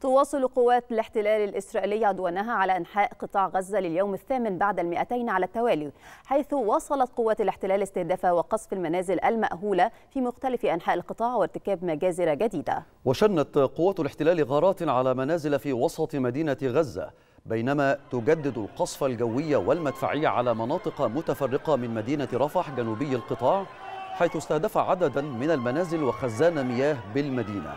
تواصل قوات الاحتلال الإسرائيلي عدوانها على أنحاء قطاع غزة لليوم الثامن بعد المئتين على التوالي حيث واصلت قوات الاحتلال استهداف وقصف المنازل المأهولة في مختلف أنحاء القطاع وارتكاب مجازر جديدة وشنت قوات الاحتلال غارات على منازل في وسط مدينة غزة بينما تجدد القصف الجوي والمدفعي على مناطق متفرقة من مدينة رفح جنوبي القطاع حيث استهدف عددا من المنازل وخزان مياه بالمدينة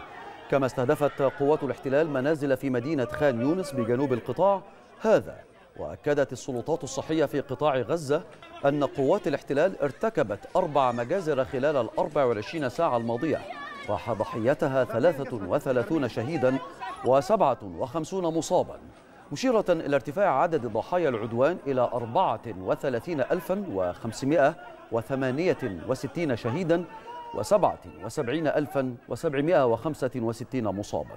كما استهدفت قوات الاحتلال منازل في مدينة خان يونس بجنوب القطاع هذا وأكدت السلطات الصحية في قطاع غزة أن قوات الاحتلال ارتكبت أربع مجازر خلال ال 24 ساعة الماضية راح ضحيتها 33 شهيدا و57 مصابا مشيرة إلى ارتفاع عدد ضحايا العدوان إلى 34568 شهيدا وسبعة وسبعين ألفا وسبعمائة وخمسة وستين مصاباً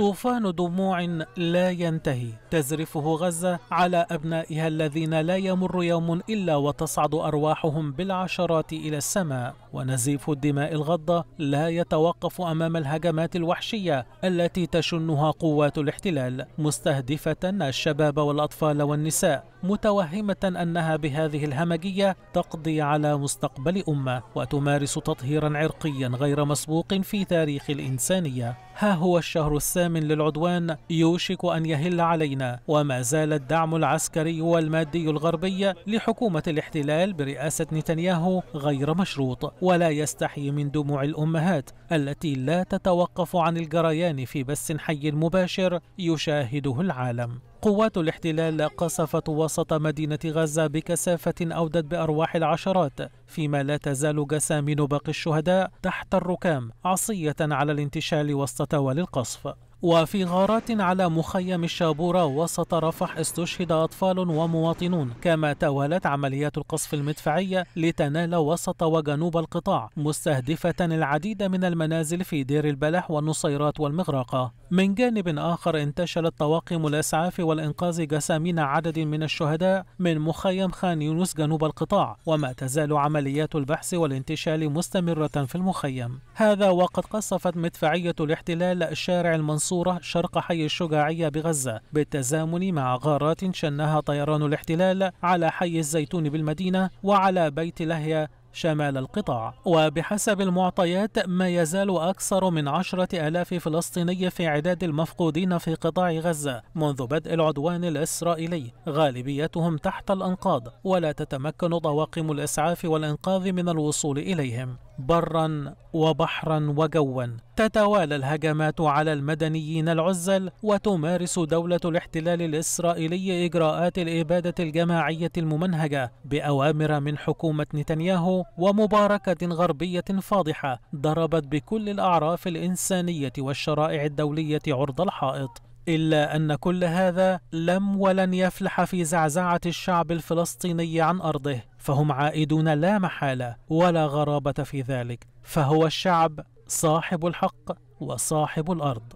طوفان دموع لا ينتهي تزرفه غزة على أبنائها الذين لا يمر يوم إلا وتصعد أرواحهم بالعشرات إلى السماء ونزيف الدماء الغضة لا يتوقف أمام الهجمات الوحشية التي تشنها قوات الاحتلال مستهدفة الشباب والأطفال والنساء متوهمة أنها بهذه الهمجية تقضي على مستقبل أمة وتمارس تطهيرا عرقيا غير مسبوق في تاريخ الإنسانية ها هو الشهر السابع متهم للعدوان يوشك أن يهل علينا وما زال الدعم العسكري والمادي الغربي لحكومة الاحتلال برئاسة نتنياهو غير مشروط ولا يستحي من دموع الأمهات التي لا تتوقف عن الجريان في بث حي مباشر يشاهده العالم قوات الاحتلال قصفت وسط مدينة غزة بكثافة أودت بأرواح العشرات فيما لا تزال جسامين باقي الشهداء تحت الركام عصية على الانتشال وسط توالي القصف وفي غارات على مخيم الشابورة وسط رفح استشهد أطفال ومواطنون كما توالت عمليات القصف المدفعية لتنال وسط وجنوب القطاع مستهدفة العديد من المنازل في دير البلح والنصيرات والمغرقة من جانب آخر انتشلت طواقم الأسعاف والإنقاذ جسامين عدد من الشهداء من مخيم خان يونس جنوب القطاع وما تزال عمليات البحث والانتشال مستمرة في المخيم هذا وقد قصفت مدفعية الاحتلال شارع المنصورة شرق حي الشجاعية بغزة بالتزامن مع غارات شنها طيران الاحتلال على حي الزيتون بالمدينة وعلى بيت لهيا شمال القطاع وبحسب المعطيات ما يزال أكثر من عشرة ألاف فلسطيني في عداد المفقودين في قطاع غزة منذ بدء العدوان الإسرائيلي غالبيتهم تحت الأنقاض ولا تتمكن طواقم الإسعاف والإنقاذ من الوصول إليهم برا وبحرا وجوا تتوالى الهجمات على المدنيين العزل وتمارس دولة الاحتلال الإسرائيلي إجراءات الإبادة الجماعية الممنهجة بأوامر من حكومة نتنياهو ومباركة غربية فاضحة ضربت بكل الأعراف الإنسانية والشرائع الدولية عرض الحائط إلا أن كل هذا لم ولن يفلح في زعزعة الشعب الفلسطيني عن أرضه فهم عائدون لا محالة ولا غرابة في ذلك فهو الشعب صاحب الحق وصاحب الأرض